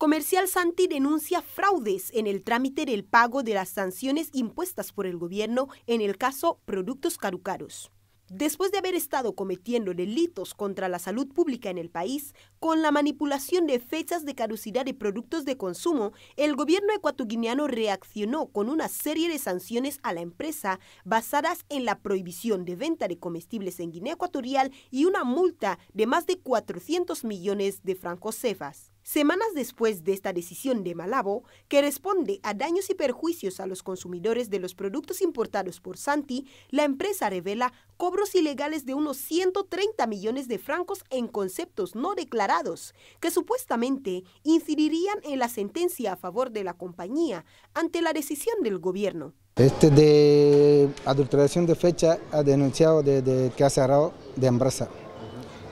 Comercial Santi denuncia fraudes en el trámite del pago de las sanciones impuestas por el gobierno en el caso Productos Carucaros. Después de haber estado cometiendo delitos contra la salud pública en el país, con la manipulación de fechas de caducidad de productos de consumo, el gobierno ecuatoguineano reaccionó con una serie de sanciones a la empresa basadas en la prohibición de venta de comestibles en Guinea Ecuatorial y una multa de más de 400 millones de francos cefas. Semanas después de esta decisión de Malabo, que responde a daños y perjuicios a los consumidores de los productos importados por Santi, la empresa revela cobros ilegales de unos 130 millones de francos en conceptos no declarados, que supuestamente incidirían en la sentencia a favor de la compañía ante la decisión del gobierno. Este de adulteración de fecha ha denunciado que ha cerrado de empresa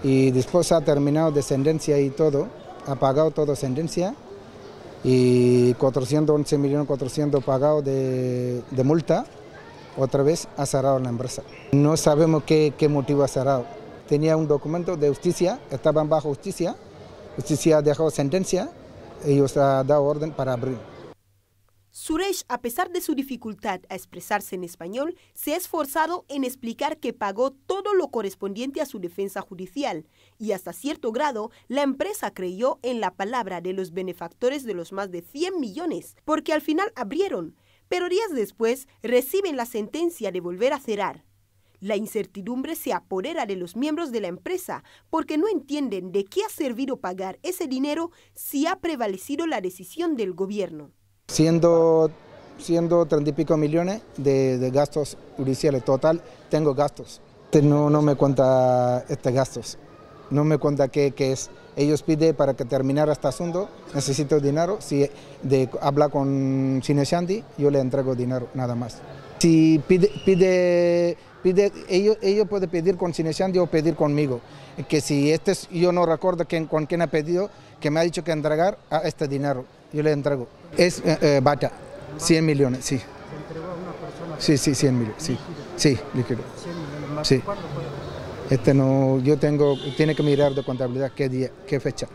y después ha terminado descendencia y todo ha pagado toda sentencia y 411 millones pagados de, multa, otra vez ha cerrado la empresa. No sabemos qué, motivo ha cerrado. Tenía un documento de justicia, estaban bajo justicia, justicia ha dejado sentencia, ellos ha dado orden para abrir. Suresh, a pesar de su dificultad a expresarse en español, se ha esforzado en explicar que pagó todo lo correspondiente a su defensa judicial y hasta cierto grado la empresa creyó en la palabra de los benefactores de los más de 100 millones, porque al final abrieron, pero días después reciben la sentencia de volver a cerrar. La incertidumbre se apodera de los miembros de la empresa porque no entienden de qué ha servido pagar ese dinero si ha prevalecido la decisión del gobierno siendo, siendo 30 y pico millones de, gastos judiciales. Total, tengo gastos. Este no, no me cuenta estos gastos. No me cuenta qué es. Ellos piden para que terminara este asunto, necesito dinero. Si de, habla con Shandy, yo le entrego dinero, nada más. Si pide, pide, pide ellos, pueden pedir con Shandy o pedir conmigo. Que si este, yo no recuerdo con quién ha pedido, que me ha dicho que entregar ah, este dinero yo le entrego. Es eh, eh, bata, 100 millones, sí. Sí, sí, 100 millones, sí. Sí, líquido. Sí. Este no, yo tengo, tiene que mirar de contabilidad qué día, qué fecha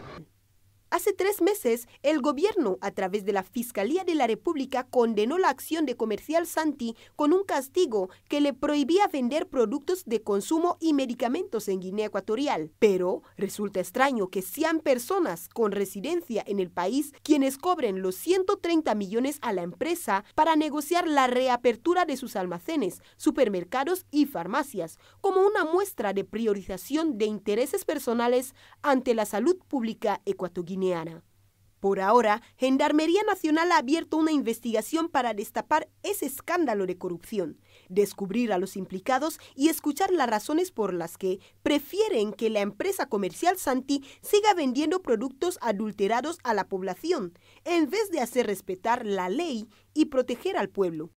tres meses, el gobierno, a través de la Fiscalía de la República, condenó la acción de Comercial Santi con un castigo que le prohibía vender productos de consumo y medicamentos en Guinea Ecuatorial. Pero resulta extraño que sean personas con residencia en el país quienes cobren los 130 millones a la empresa para negociar la reapertura de sus almacenes, supermercados y farmacias, como una muestra de priorización de intereses personales ante la salud pública ecuatoriana. Por ahora, Gendarmería Nacional ha abierto una investigación para destapar ese escándalo de corrupción, descubrir a los implicados y escuchar las razones por las que prefieren que la empresa comercial Santi siga vendiendo productos adulterados a la población, en vez de hacer respetar la ley y proteger al pueblo.